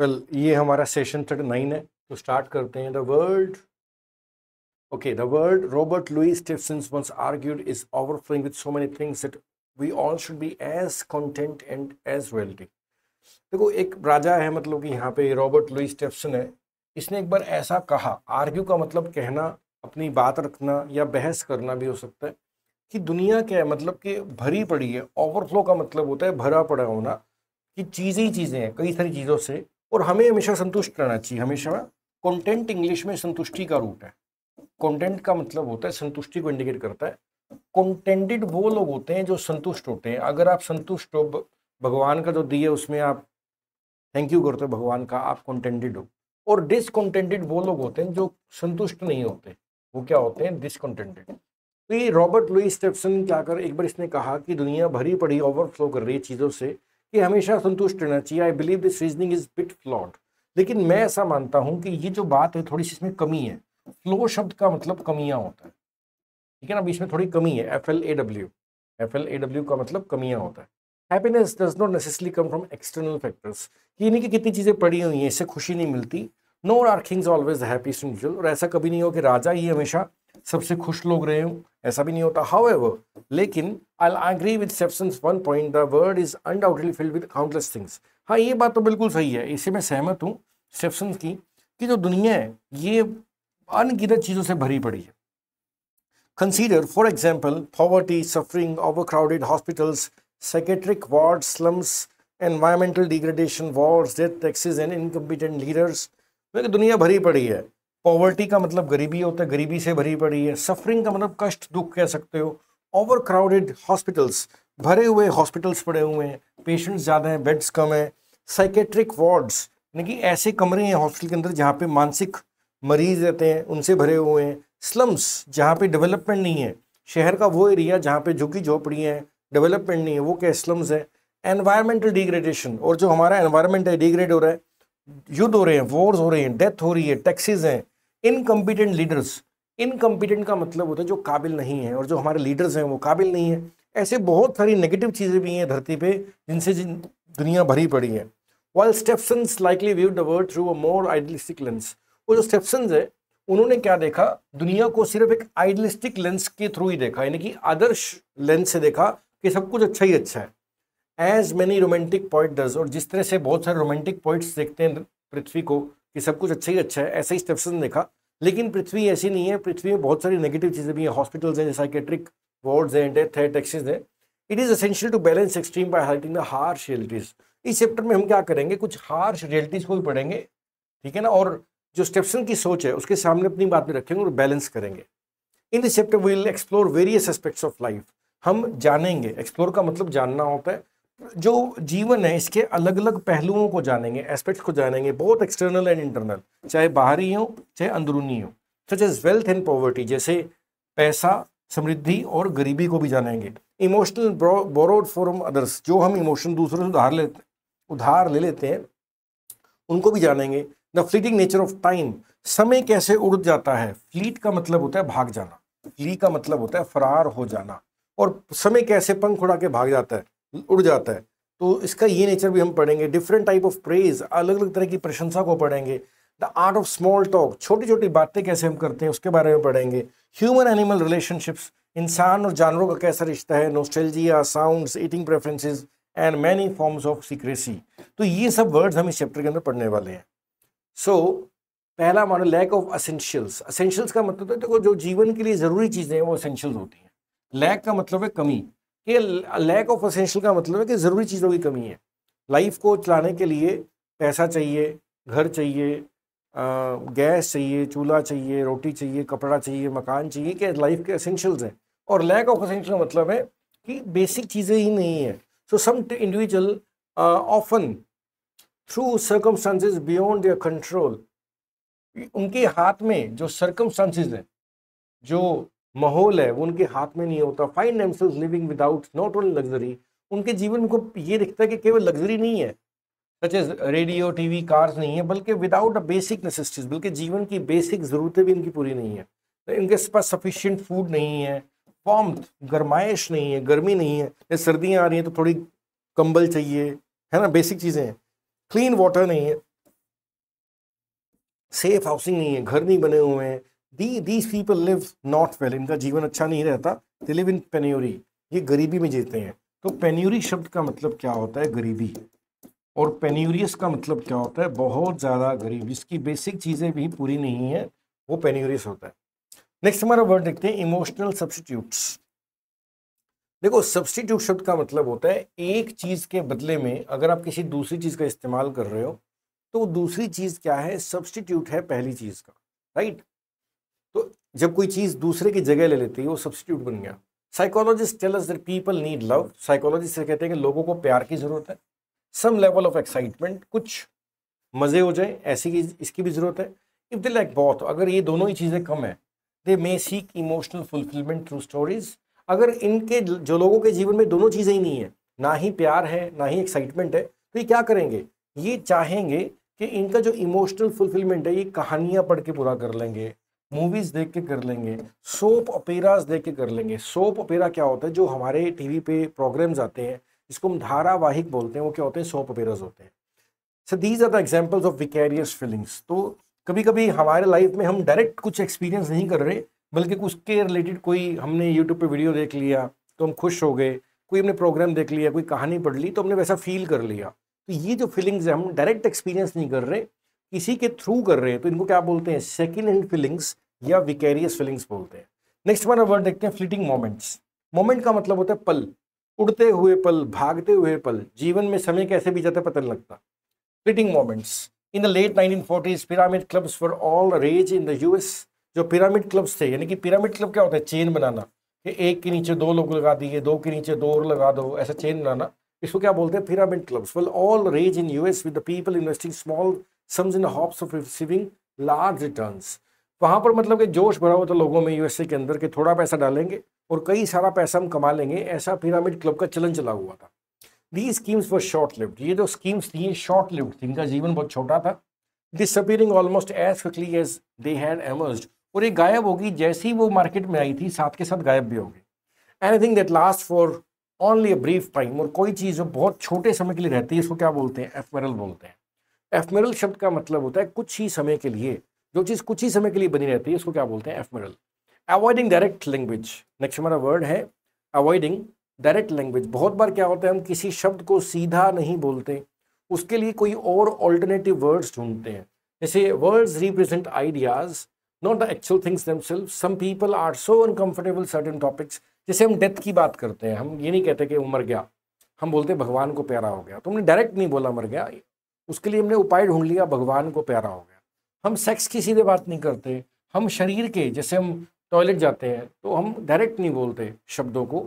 Well well, ये हमारा session thirty nine है तो स्टार्ट करते हैं the world okay the world Robert Louis Stevenson once argued is overflowing with so many things that we all should be as content and as wealthy देखो एक राजा है मतलब कि यहाँ पे रॉबर्ट लुई स्टिफसन है इसने एक बार ऐसा कहा आर्ग्यू का मतलब कहना अपनी बात रखना या बहस करना भी हो सकता है कि दुनिया क्या है मतलब कि भरी पड़ी है ओवरफ्लो का मतलब होता है भरा पड़ा होना कि चीज़ें ही चीज़ें हैं कई सारी चीज़ों से और हमें हमेशा संतुष्ट रहना चाहिए हमेशा कंटेंट इंग्लिश में संतुष्टि का रूट है कंटेंट का मतलब होता है संतुष्टि को इंडिकेट करता है कंटेंटेड वो लोग होते हैं जो संतुष्ट होते हैं अगर आप संतुष्ट हो भगवान का जो दिए उसमें आप थैंक यू करते हो भगवान का आप कंटेंटेड हो और डिसकॉन्टेंटेड वो लोग होते हैं जो संतुष्ट नहीं होते वो क्या होते हैं डिसकॉन्टेंटेड तो ये रॉबर्ट लुई स्टेपसन क्या कर एक बार इसने कहा कि दुनिया भरी पड़ी ओवरफ्लो कर रही है चीज़ों से कि हमेशा संतुष्ट रहना चाहिए I believe this reasoning is bit flawed लेकिन मैं ऐसा मानता हूं कि ये जो बात है थोड़ी सी इसमें कमी है फ्लो शब्द का मतलब कमियां होता है ठीक है ना बीच में थोड़ी कमी है F L A W F L A W का मतलब कमियां होता है happiness does not necessary come from external factors ये नहीं कि कितनी चीज़ें पड़ी हुई हैं इससे खुशी नहीं मिलती no are kings always happy individual और ऐसा कभी नहीं हो कि राजा ही हमेशा सबसे खुश लोग रहे हूँ ऐसा भी नहीं होता हाउ एवर लेकिन I agree with Stevenson's one point the word is undoubtedly filled with countless things हाँ ये बात तो बिल्कुल सही है इससे मैं सहमत हूँ सेप्सन्स की कि जो दुनिया है ये अनगिनत चीज़ों से भरी पड़ी है consider for example poverty suffering overcrowded hospitals psychiatric ward slums environmental degradation wars death taxes and incompetent leaders दुनिया भरी पड़ी है पॉवर्टी का मतलब गरीबी होता है गरीबी से भरी पड़ी है सफरिंग का मतलब कष्ट दुख कह सकते हो ओवर क्राउडेड हॉस्पिटल्स भरे हुए हॉस्पिटल्स पड़े हुए हैं पेशेंट्स ज़्यादा हैं बेड्स कम हैं साइकेट्रिक वार्ड्स यानी कि ऐसे कमरे हैं हॉस्पिटल के अंदर जहाँ पे मानसिक मरीज रहते हैं उनसे भरे हुए हैं स्लम्स जहाँ पे डेवलपमेंट नहीं है शहर का वो एरिया जहाँ पे झुकी झोपड़ी है डेवलपमेंट नहीं है वो क्या स्लम्स है एनवायरमेंटल डिग्रेडेशन और जो हमारा एनवायरमेंट है डिग्रेड हो रहा है युद्ध हो रहे हैं वॉर्स हो रहे हैं डेथ हो रही है टैक्सीज हैं इनकम्पिटेंट लीडर्स इनकम्पिटेंट का मतलब होता है जो काबिल नहीं है और जो हमारे लीडर्स हैं वो काबिल नहीं है ऐसे बहुत सारी नेगेटिव चीज़ें भी हैं धरती पे जिनसे जिन दुनिया भरी पड़ी है while Stevenson likely view the through a more idealistic lens वो जो स्टेप्सन है उन्होंने क्या देखा दुनिया को सिर्फ एक आइडलिस्टिक लेंस के थ्रू ही देखा यानी कि आदर्श लेंस से देखा कि सब कुछ अच्छा ही अच्छा है as many romantic point does और जिस तरह से बहुत सारे रोमांटिक पॉइंट्स देखते हैं पृथ्वी को कि सब कुछ अच्छा ही अच्छा है ऐसे ही स्टेप्स ने देखा लेकिन पृथ्वी ऐसी नहीं है पृथ्वी में बहुत सारी नेगेटिव चीज़ें भी हैं हॉस्पिटल्स हैं साइकेट्रिक वार्ड्स हैं डेथ है टैक्सेज हैं it is essential to balance extreme by highlighting the harsh realities इस चैप्टर में हम क्या करेंगे कुछ हार्श रियलिटीज़ को भी पढ़ेंगे ठीक है ना और जो स्टेप्सन की सोच है उसके सामने अपनी बात में रखेंगे और बैलेंस करेंगे in this chapter will explore various aspects of life हम जानेंगे एक्सप्लोर का मतलब जानना होता है जो जीवन है इसके अलग अलग पहलुओं को जानेंगे एस्पेक्ट्स को जानेंगे बहुत एक्सटर्नल एंड इंटरनल चाहे बाहरी हो चाहे अंदरूनी हो such as wealth and poverty जैसे पैसा समृद्धि और गरीबी को भी जानेंगे इमोशनल बोरोड फॉरम अदर्स जो हम इमोशन दूसरों से उधार लेते उधार ले लेते हैं उनको भी जानेंगे the fleeting nature of time समय कैसे उड़ जाता है फ्लीट का मतलब होता है भाग जाना फ्ली का मतलब होता है फरार हो जाना और समय कैसे पंख उड़ा के भाग जाता है उड़ जाता है तो इसका ये नेचर भी हम पढ़ेंगे डिफरेंट टाइप ऑफ प्रेज अलग अलग तरह की प्रशंसा को पढ़ेंगे the art of small talk छोटी छोटी बातें कैसे हम करते हैं उसके बारे में पढ़ेंगे ह्यूमन एनिमल रिलेशनशिप्स इंसान और जानवरों का कैसा रिश्ता है nostalgia sounds eating preferences and many forms of secrecy तो ये सब वर्ड्स हम इस चैप्टर के अंदर पढ़ने वाले हैं सो so, पहला हमारा लैक ऑफ असेंशियल्स असेंशियल्स का मतलब है तो देखो तो जो जीवन के लिए ज़रूरी चीज़ें हैं वो असेंशियल्स होती हैं लैक का मतलब है कमी कि लैक ऑफ असेंशियल का मतलब है कि ज़रूरी चीज़ों की कमी है लाइफ को चलाने के लिए पैसा चाहिए घर चाहिए गैस चाहिए चूल्हा चाहिए रोटी चाहिए कपड़ा चाहिए मकान चाहिए कि लाइफ के असेंशियल्स हैं और लैक ऑफ असेंशियल का मतलब है कि बेसिक चीज़ें ही नहीं है so some individual often through circumstances beyond their control उनके हाथ में जो सर्कमस्टांसिस हैं जो माहौल है वो उनके हाथ में नहीं होता fine damsels living without not only luxury उनके जीवन में उनको ये दिखता है कि केवल लग्जरी नहीं है such as radio TV cars नहीं है बल्कि विदाउट अ बेसिक नेसेसिटीज बल्कि जीवन की बेसिक ज़रूरतें भी इनकी पूरी नहीं है तो इनके पास सफिशियंट फूड नहीं है फॉर्म गर्माइश नहीं है गर्मी नहीं है या सर्दियाँ आ रही हैं तो थोड़ी कंबल चाहिए है ना बेसिक चीज़ें हैं क्लीन वाटर नहीं है सेफ हाउसिंग नहीं है घर नहीं बने हुए हैं the these people live not well इनका जीवन अच्छा नहीं रहता दे लिव इन पेन्यूरी ये गरीबी में जीते हैं तो पेन्यूरी शब्द का मतलब क्या होता है गरीबी और पेन्यूरियस का मतलब क्या होता है बहुत ज़्यादा गरीब जिसकी बेसिक चीज़ें भी पूरी नहीं है वो पेन्यूरियस होता है नेक्स्ट हमारा वर्ड देखते हैं इमोशनल सब्सटीट्यूट्स देखो सब्सटीट्यूट शब्द का मतलब होता है एक चीज़ के बदले में अगर आप किसी दूसरी चीज़ का इस्तेमाल कर रहे हो तो दूसरी चीज़ क्या है सब्सटीट्यूट है पहली चीज़ का राइट जब कोई चीज़ दूसरे की जगह ले लेती है वो सब्सिट्यूट बन गया psychologist tell us that people need love psychologist से कहते हैं कि लोगों को प्यार की ज़रूरत है सम लेवल ऑफ एक्साइटमेंट कुछ मज़े हो जाए ऐसी की इसकी भी ज़रूरत है इफ़ दे लाइक बॉथ अगर ये दोनों ही चीज़ें कम है they may seek emotional fulfilment through stories अगर इनके जो लोगों के जीवन में दोनों चीज़ें ही नहीं है ना ही प्यार है ना ही एक्साइटमेंट है तो ये क्या करेंगे ये चाहेंगे कि इनका जो इमोशनल फुलफिलमेंट है ये कहानियाँ पढ़ के पूरा कर लेंगे मूवीज देख के कर लेंगे सोप ओपेराज देख के कर लेंगे सोप ओपेरा क्या होता है जो हमारे टीवी पे प्रोग्राम्स आते हैं जिसको हम धारावाहिक बोलते हैं वो क्या होते हैं सोप ओपेराज होते हैं so these are the examples of vicarious feelings तो कभी कभी हमारे लाइफ में हम डायरेक्ट कुछ एक्सपीरियंस नहीं कर रहे बल्कि उसके रिलेटेड कोई हमने यूट्यूब पर वीडियो देख लिया तो हम खुश हो गए कोई हमने प्रोग्राम देख लिया कोई कहानी पढ़ ली तो हमने वैसा फील कर लिया तो ये जो फीलिंग्स है हम डायरेक्ट एक्सपीरियंस नहीं कर रहे किसी के थ्रू कर रहे हैं तो इनको क्या बोलते हैं सेकेंड हैंड फीलिंग्स या विकेरियस फीलिंग्स बोलते हैं नेक्स्ट वन वर्ड देखते हैं फ्लिटिंग मोमेंट्स मोमेंट का मतलब होता है पल उड़ते हुए पल भागते हुए पल जीवन में समय कैसे भी जाता पता नहीं लगता fleeting moments in the late nineteen forties pyramid clubs for all rage in the US जो पिरामिड क्लब्स थे यानी कि पिरामिड क्लब क्या होता है चेन बनाना कि एक के नीचे दो लोग लगा दिए दो के नीचे दो और लगा दो ऐसा चेन बनाना इसको क्या बोलते हैं pyramid clubs well all rage in US with the people investing small sums in the hopes of receiving large returns वहाँ पर मतलब कि जोश भरा हुआ था तो लोगों में यूएसए के अंदर कि थोड़ा पैसा डालेंगे और कई सारा पैसा हम कमा लेंगे ऐसा पिरामिड क्लब का चलन चला हुआ था the schemes for short lift ये जो स्कीम्स थी ये शॉर्ट थी इनका जीवन बहुत छोटा था disappearing almost as quickly as they had emerge और ये गायब होगी जैसे ही वो मार्केट में आई थी साथ के साथ गायब भी होगी anything that last for only a brief time और कोई चीज़ जो बहुत छोटे समय के लिए रहती है इसको क्या बोलते हैं एफमेरल बोलते हैं एफमेरल शब्द का मतलब होता है कुछ ही समय के लिए जो चीज़ कुछ ही समय के लिए बनी रहती है उसको क्या बोलते हैं ephemeral avoiding direct language next हमारा वर्ड है अवॉइडिंग डायरेक्ट लैंग्वेज बहुत बार क्या होता है हम किसी शब्द को सीधा नहीं बोलते उसके लिए कोई और ऑल्टरनेटिव वर्ड्स ढूंढते हैं जैसे words represent ideas not the actual things themselves some people are so uncomfortable certain topics जैसे हम डेथ की बात करते हैं हम ये नहीं कहते कि वो मर गया हम बोलते भगवान को प्यारा हो गया तो हमने डायरेक्ट नहीं बोला मर गया उसके लिए हमने उपाय ढूंढ लिया भगवान को प्यारा हो गया हम सेक्स की सीधे बात नहीं करते हम शरीर के जैसे हम टॉयलेट जाते हैं तो हम डायरेक्ट नहीं बोलते शब्दों को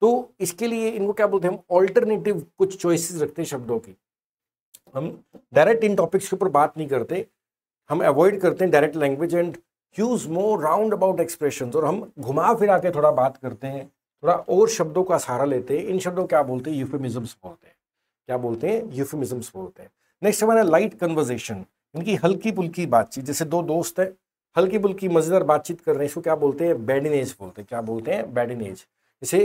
तो इसके लिए इनको क्या बोलते हैं हम ऑल्टरनेटिव कुछ चॉइसेस रखते हैं शब्दों की हम डायरेक्ट इन टॉपिक्स के ऊपर बात नहीं करते हम अवॉइड करते हैं direct language and use more round about expression और हम घुमा फिरा के थोड़ा बात करते हैं थोड़ा और शब्दों का सहारा लेते हैं इन शब्दों क्या बोलते हैं यूफेमिजम्स बोलते हैं क्या बोलते हैं यूफेमिजम्स बोलते हैं नेक्स्ट हमारा लाइट कन्वर्जेशन इनकी हल्की पुल्की बातचीत जैसे दो दोस्त हैं हल्की पुल्की मज़ेदार बातचीत कर रहे हैं इसको क्या बोलते हैं बैड इन एज बोलते हैं क्या बोलते हैं बैड इन एज जैसे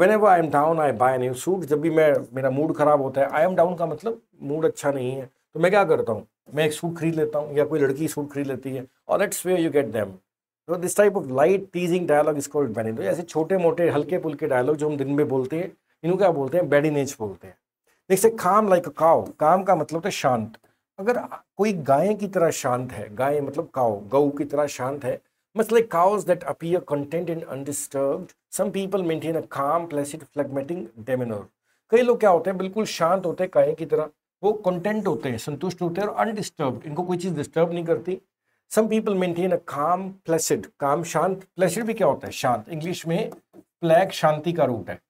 whenever I am down I buy new suit जब भी मैं मेरा मूड ख़राब होता है आई एम डाउन का मतलब मूड अच्छा नहीं है तो मैं क्या करता हूँ मैं एक सूट खरीद लेता हूँ या कोई लड़की सूट खरीद लेती है और lets way you get them तो this type of light teasing dialogue इसको बैड दो ऐसे छोटे मोटे हल्के पुल्के डायलॉग जो हम दिन में बोलते हैं इनको क्या बोलते हैं बैड इन एज बोलते हैं नेक्स्ट है काम लाइक अ काव काम का मतलब होता है शांत अगर कोई गाय की तरह शांत है गाय मतलब काओ गऊ की तरह शांत है मतलब cows that appear content in undisturbed some people maintain a calm placid placid, डेमिनोर कई लोग क्या होते हैं बिल्कुल शांत होते हैं गाय की तरह वो कंटेंट होते हैं संतुष्ट होते हैं और अनडिस्टर्ब इनको कोई चीज़ डिस्टर्ब नहीं करती सम people maintain a calm Placid काम शांत प्लेसिड भी क्या होता है शांत इंग्लिश में प्लैग शांति का रूट है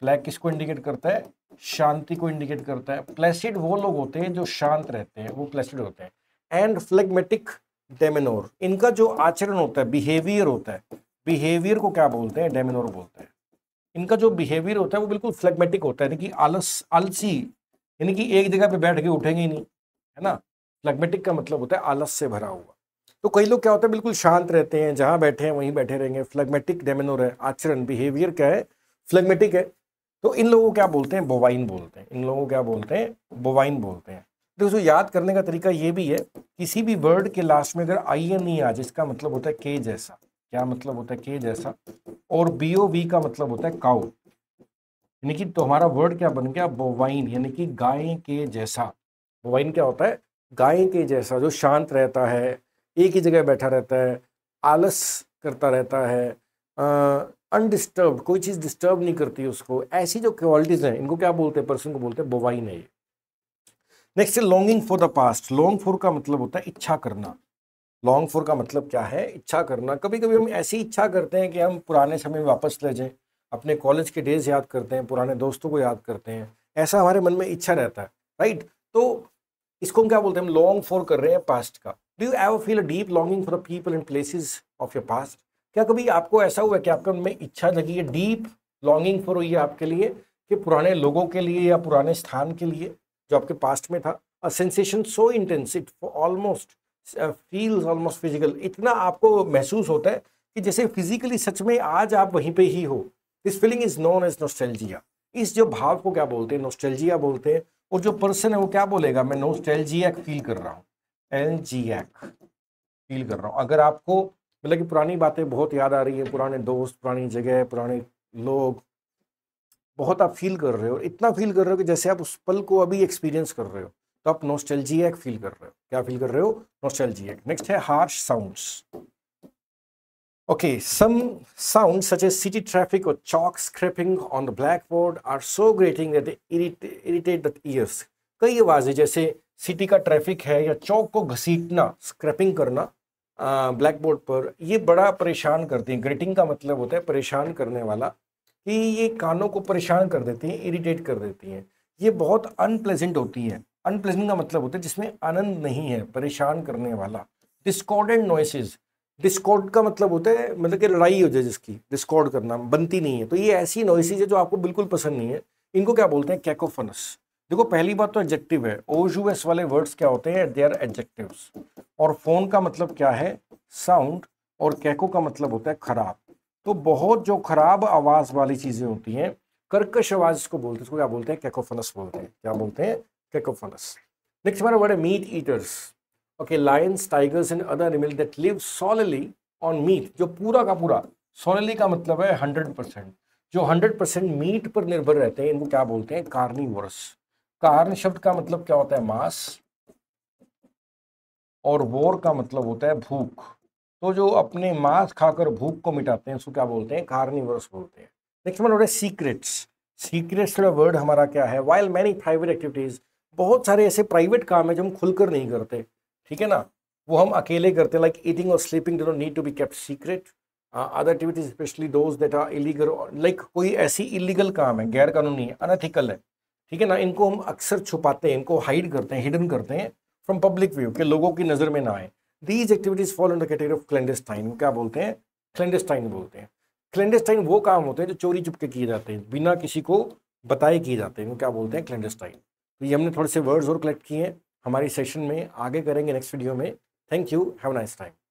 प्लैग किसको इंडिकेट करता है शांति को इंडिकेट करता है प्लेसिड वो लोग होते हैं जो शांत रहते हैं वो प्लेसिड होते हैं एंड फ्लेगमेटिक डेमिनोर इनका जो आचरण होता है बिहेवियर होता है बिहेवियर को क्या बोलते हैं डेमिनोर बोलते हैं इनका जो बिहेवियर होता है वो बिल्कुल फ्लेगमेटिक होता है यानी कि आलस आलसी यानी कि एक जगह पे बैठ के उठेंगे नहीं है ना फ्लेगमेटिक का मतलब होता है आलस से भरा हुआ तो कई लोग क्या होता है बिल्कुल शांत रहते हैं जहाँ बैठे हैं वहीं बैठे रहेंगे फ्लेगमेटिक डेमिनोर है आचरण बिहेवियर क्या है फ्लेगमेटिक है तो इन लोगों क्या बोलते हैं बोवाइन बोलते हैं इन लोगों क्या बोलते हैं बोवाइन बोलते हैं देखो याद करने का तरीका ये भी है किसी भी वर्ड के लास्ट में अगर आई एन ई आ जिसका मतलब होता है के जैसा क्या मतलब होता है के जैसा और बी ओ वी का मतलब होता है काउ यानी कि तो हमारा वर्ड क्या बन गया बोवाइन यानी कि गाय के जैसा बोवाइन क्या होता है गाय के जैसा जो शांत रहता है एक ही जगह बैठा रहता है आलस करता रहता है आ, अनडिस्टर्ब कोई चीज़ डिस्टर्ब नहीं करती उसको ऐसी जो क्वालिटीज़ हैं इनको क्या बोलते हैं पर्सन को बोलते हैं बोवाइन है ये नेक्स्ट है longing for the past long for का मतलब होता है इच्छा करना लॉन्ग फॉर का मतलब क्या है इच्छा करना कभी कभी हम ऐसी इच्छा करते हैं कि हम पुराने समय में वापस ले जाएं अपने कॉलेज के डेज याद करते हैं पुराने दोस्तों को याद करते हैं ऐसा हमारे मन में इच्छा रहता है राइट तो इसको हम क्या बोलते हैं हम लॉन्ग फॉर कर रहे हैं पास्ट का do you have feel a deep longing for the people and places of your past क्या कभी आपको ऐसा हुआ कि आपके उनमें इच्छा लगी है डीप लॉन्गिंग फॉर हुई है आपके लिए कि पुराने लोगों के लिए या पुराने स्थान के लिए जो आपके पास्ट में था a sensation so intense it almost feels almost physical इतना आपको महसूस होता है कि जैसे फिजिकली सच में आज आप वहीं पे ही हो this feeling is known as nostalgia इस जो भाव को क्या बोलते हैं नोस्टेलजिया बोलते हैं और जो पर्सन है वो क्या बोलेगा मैं नोस्टेलजिया फील कर रहा हूँ एलजियक फील कर रहा हूँ अगर आपको मतलब कि पुरानी बातें बहुत याद आ रही है पुराने दोस्त पुरानी जगह पुराने लोग बहुत आप फील कर रहे हो इतना फील कर रहे हो कि जैसे आप उस पल को अभी एक्सपीरियंस कर रहे हो तो आप नोस्टलजियक फील कर रहे हो क्या फील कर रहे हो नोस्टलजियक नेक्स्ट है harsh sounds okay some sound such as city traffic और chalk scraping on the blackboard are so grating irritate irritate, irritate the ears. कई आवाज़ें जैसे सिटी का ट्रैफिक है या चौक को घसीटना स्क्रैपिंग करना ब्लैक बोर्ड पर ये बड़ा परेशान करती हैं ग्रेटिंग का मतलब होता है परेशान करने वाला कि ये कानों को परेशान कर देती हैं इरिटेट कर देती हैं ये बहुत अनप्लेजेंट होती है अनप्लेजेंट का मतलब होता है जिसमें आनंद नहीं है परेशान करने वाला डिस्कॉर्डेंट नॉइसेज डिस्कॉर्ड का मतलब होता है मतलब कि लड़ाई हो जाए जिसकी डिस्कॉर्ड करना बनती नहीं है तो ये ऐसी नॉइसेज है जो आपको बिल्कुल पसंद नहीं है इनको क्या बोलते हैं कैकोफनस देखो पहली बात तो एडजेक्टिव है ओ यू एस वाले वर्ड्स क्या होते हैं दे आर एडजेक्टिव्स और फोन का मतलब क्या है साउंड और कैको का मतलब होता है खराब तो बहुत जो खराब आवाज़ वाली चीज़ें होती हैं कर्कश आवाज़ इसको बोलते हैं इसको क्या बोलते हैं कैकोफनस बोलते हैं क्या बोलते हैं कैकोफनस नेक्स्ट हमारा वर्ड है meat eaters okay lions tigers and other animal that live solely on meat जो पूरा का पूरा सॉलली का मतलब है हंड्रेड परसेंट जो हंड्रेड परसेंट मीट पर निर्भर रहते हैं इनको क्या बोलते हैं कार्निवोरस कारण शब्द का मतलब क्या होता है मास और वोर का मतलब होता है भूख तो जो अपने मांस खाकर भूख को मिटाते हैं उसको क्या बोलते हैं कार्निवर्स बोलते हैं नेक्स्ट वन सीक्रेट्स सीक्रेट्स का वर्ड हमारा क्या है वाइल मैनी प्राइवेट एक्टिविटीज़ बहुत सारे ऐसे प्राइवेट काम है जो हम खुलकर नहीं करते ठीक है ना वो हम अकेले करते हैं लाइक ईटिंग और sleeping do need to be kept secret other activities specially those that are illegal like कोई ऐसी इलीगल काम है गैर कानूनी है अनथिकल है ठीक है ना इनको हम अक्सर छुपाते हैं इनको हाइड करते हैं हिडन करते हैं फ्रॉम पब्लिक व्यू के लोगों की नज़र में ना आए these activities follow in the category of clandestine क्या बोलते हैं क्लैंडेस्टाइन बोलते हैं क्लैंडेस्टाइन वो काम होते हैं जो चोरी चुपके किए जाते हैं बिना किसी को बताए किए जाते हैं क्या बोलते हैं क्लैंडेस्टाइन तो ये हमने थोड़े से वर्ड्स और कलेक्ट किए हैं हमारी सेशन में आगे करेंगे नेक्स्ट वीडियो में thank you have nice time